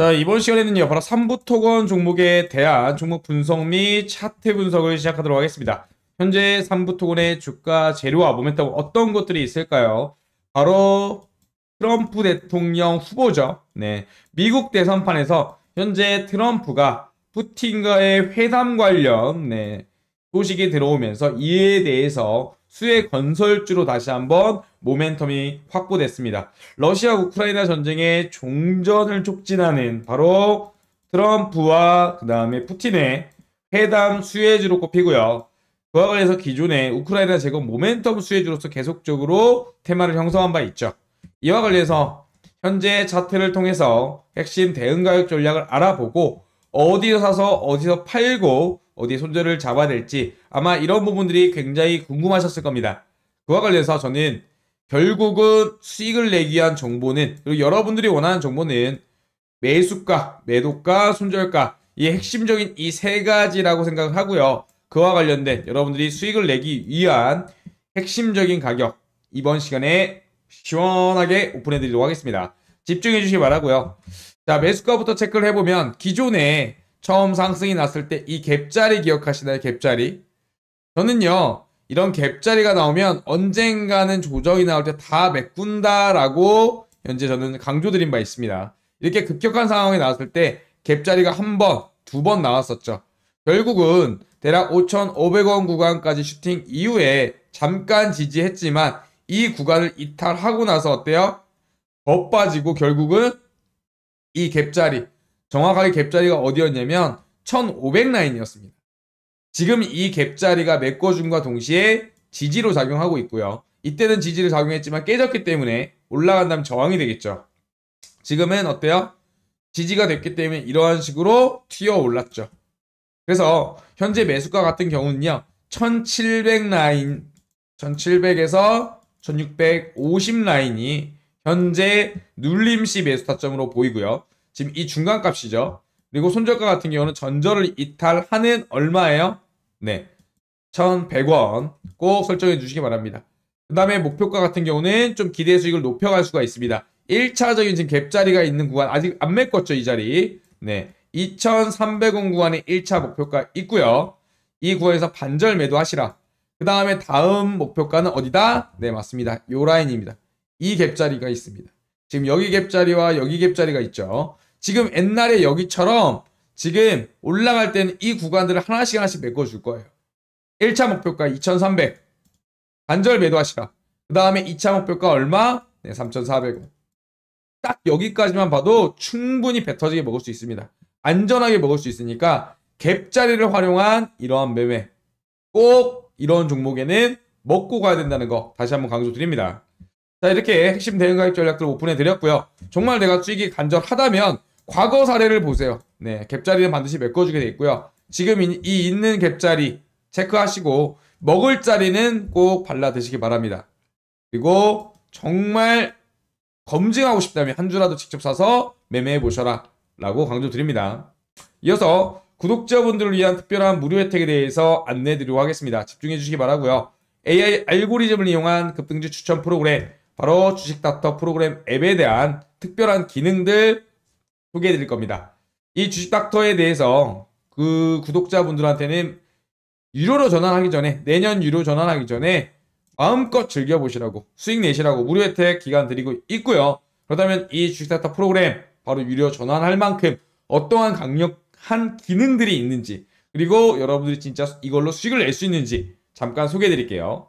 자 이번 시간에는요 바로 3부토건 종목에 대한 종목 분석 및 차트 분석을 시작하도록 하겠습니다. 현재 3부토건의 주가 재료와 모멘텀 어떤 것들이 있을까요? 바로 트럼프 대통령 후보죠. 네, 미국 대선판에서 현재 트럼프가 푸틴과의 회담 관련 네, 소식이 들어오면서 이에 대해서 수해 건설주로 다시 한번 모멘텀이 확보됐습니다. 러시아 우크라이나 전쟁의 종전을 촉진하는 바로 트럼프와 그 다음에 푸틴의 회담 수혜주로 꼽히고요. 그와 관련해서 기존의 우크라이나 제거 모멘텀 수혜주로서 계속적으로 테마를 형성한 바 있죠. 이와 관련해서 현재 차트를 통해서 핵심 대응 가격 전략을 알아보고 어디서 사서 어디서 팔고 어디 손절을 잡아낼지 아마 이런 부분들이 굉장히 궁금하셨을 겁니다. 그와 관련해서 저는 결국은 수익을 내기 위한 정보는 그리고 여러분들이 원하는 정보는 매수가, 매도가, 손절가 이 핵심적인 이 세 가지라고 생각을 하고요. 그와 관련된 여러분들이 수익을 내기 위한 핵심적인 가격 이번 시간에 시원하게 오픈해 드리도록 하겠습니다. 집중해 주시기 바라고요. 자, 매수가부터 체크를 해보면 기존에 처음 상승이 났을 때 이 갭자리 기억하시나요? 갭자리. 저는요. 이런 갭자리가 나오면 언젠가는 조정이 나올 때 다 메꾼다라고 현재 저는 강조드린 바 있습니다. 이렇게 급격한 상황이 나왔을 때 갭자리가 한 번, 두 번 나왔었죠. 결국은 대략 5,500원 구간까지 슈팅 이후에 잠깐 지지했지만 이 구간을 이탈하고 나서 어때요? 더 빠지고 결국은 이 갭자리 정확하게 갭자리가 어디였냐면 1500라인이었습니다. 지금 이 갭자리가 메꿔줌과 동시에 지지로 작용하고 있고요. 이때는 지지를 작용했지만 깨졌기 때문에 올라간 다면 저항이 되겠죠. 지금은 어때요? 지지가 됐기 때문에 이러한 식으로 튀어 올랐죠. 그래서 현재 매수가 같은 경우는요. 1700 라인, 1700에서 1650 라인이 현재 눌림시 매수 타점으로 보이고요. 지금 이 중간 값이죠. 그리고 손절가 같은 경우는 전절을 이탈하는 얼마예요? 네. 1,100원 꼭 설정해 주시기 바랍니다. 그 다음에 목표가 같은 경우는 좀 기대 수익을 높여갈 수가 있습니다. 1차적인 지금 갭자리가 있는 구간 아직 안 메꿨죠 이 자리 네 2300원 구간에 1차 목표가 있고요 이 구간에서 반절 매도하시라 그 다음에 다음 목표가는 어디다? 네 맞습니다 요 라인입니다 이 갭자리가 있습니다 지금 여기 갭자리와 여기 갭자리가 있죠 지금 옛날에 여기처럼 지금 올라갈 때는 이 구간들을 하나씩 하나씩 메꿔줄 거예요. 1차 목표가 2300 간절 매도하시라. 그 다음에 2차 목표가 얼마? 네, 3400원. 딱 여기까지만 봐도 충분히 배터지게 먹을 수 있습니다. 안전하게 먹을 수 있으니까 갭자리를 활용한 이러한 매매 꼭 이런 종목에는 먹고 가야 된다는 거 다시 한번 강조드립니다. 자 이렇게 핵심 대응 가입 전략들 오픈해 드렸고요. 정말 내가 수익이 간절하다면 과거 사례를 보세요. 네, 갭자리는 반드시 메꿔주게 돼 있고요. 지금 이, 이 있는 갭자리 체크하시고 먹을 자리는 꼭 발라 드시기 바랍니다. 그리고 정말 검증하고 싶다면 한 주라도 직접 사서 매매해 보셔라 라고 강조드립니다. 이어서 구독자분들을 위한 특별한 무료 혜택에 대해서 안내해 드리려고 하겠습니다. 집중해 주시기 바라고요. AI 알고리즘을 이용한 급등주 추천 프로그램 바로 주식닥터 프로그램 앱에 대한 특별한 기능들 소개해 드릴 겁니다. 이 주식닥터에 대해서 그 구독자분들한테는 유료로 전환하기 전에 내년 유료 전환하기 전에 마음껏 즐겨보시라고 수익 내시라고 무료 혜택 기간 드리고 있고요. 그렇다면 이 주식닥터 프로그램 바로 유료 전환할 만큼 어떠한 강력한 기능들이 있는지 그리고 여러분들이 진짜 이걸로 수익을 낼 수 있는지 잠깐 소개해 드릴게요.